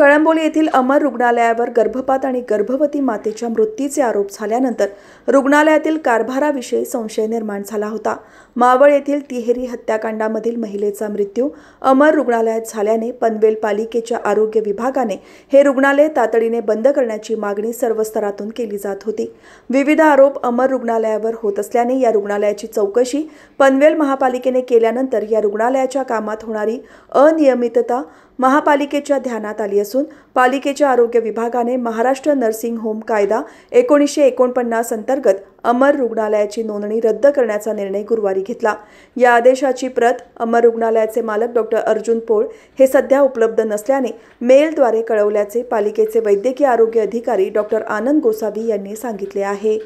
कळंबोली येथील अमर रुग्णालयावर गर्भपात आणि गर्भवती मातेच्या मृत्यूचे आरोप झाल्यानंतर रुग्णालयातील कारभाराविषयी संशय निर्माण झाला होता मावळ येथील तिहेरी हत्याकांडामधील महिलेचा मृत्यू अमर रुग्णालयात झाल्याने पनवेल पालिकेच्या आरोग्य विभागाने हे रुग्णालय तातडीने बंद करण्याची मागणी सर्व स्तरातून केली जात होती विविध आरोप अमर रुग्णालयावर होत असल्याने या रुग्णालयाची चौकशी पनवेल महापालिकेने केल्यानंतर या रुग्णालयाच्या कामात होणारी अनियमितता महापालिकेच्या ध्यानात आली असून पालिकेच्या आरोग्य विभागाने महाराष्ट्र नर्सिंग होम कायदा एकोणीसशे एकोणपन्नास अंतर्गत अमर रुग्णालयाची नोंदणी रद्द करण्याचा निर्णय गुरुवारी घेतला या आदेशाची प्रत अमर रुग्णालयाचे मालक डॉक्टर अर्जुन पोळ हे सध्या उपलब्ध नसल्याने मेलद्वारे कळवल्याचे पालिकेचे वैद्यकीय आरोग्य अधिकारी डॉक्टर आनंद गोसावी यांनी सांगितले आहे